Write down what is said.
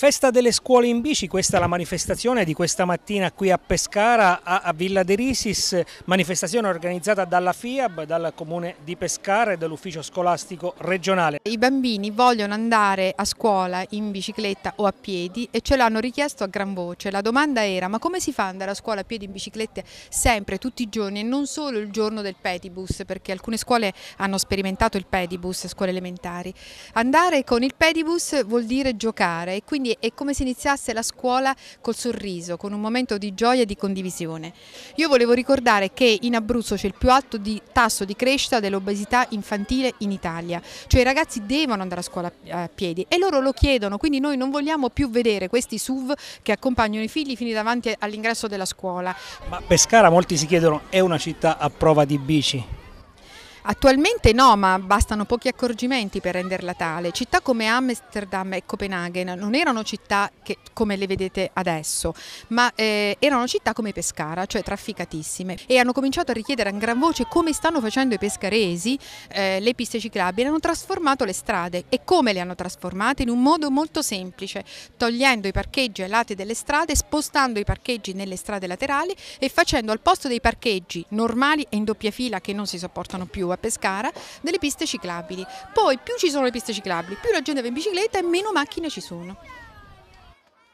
Festa delle scuole in bici, questa è la manifestazione di questa mattina qui a Pescara, a, a Villa Derisis, manifestazione organizzata dalla FIAB, dal comune di Pescara e dall'ufficio scolastico regionale. I bambini vogliono andare a scuola in bicicletta o a piedi e ce l'hanno richiesto a gran voce. La domanda era ma come si fa ad andare a scuola a piedi in bicicletta sempre, tutti i giorni e non solo il giorno del pedibus perché alcune scuole hanno sperimentato il pedibus, scuole elementari. Andare con il pedibus vuol dire giocare e quindi quindi è come se iniziasse la scuola col sorriso, con un momento di gioia e di condivisione. Io volevo ricordare che in Abruzzo c'è il più alto di tasso di crescita dell'obesità infantile in Italia, cioè i ragazzi devono andare a scuola a piedi e loro lo chiedono, quindi noi non vogliamo più vedere questi SUV che accompagnano i figli fino davanti all'ingresso della scuola. Ma Pescara molti si chiedono è una città a prova di bici? Attualmente no, ma bastano pochi accorgimenti per renderla tale. Città come Amsterdam e Copenaghen non erano città che, come le vedete adesso, ma eh, erano città come Pescara, cioè trafficatissime, e hanno cominciato a richiedere a gran voce come stanno facendo i pescaresi eh, le piste ciclabili, hanno trasformato le strade e come le hanno trasformate in un modo molto semplice, togliendo i parcheggi ai lati delle strade, spostando i parcheggi nelle strade laterali e facendo al posto dei parcheggi normali e in doppia fila che non si sopportano più, a Pescara, delle piste ciclabili. Poi più ci sono le piste ciclabili, più la gente va in bicicletta e meno macchine ci sono.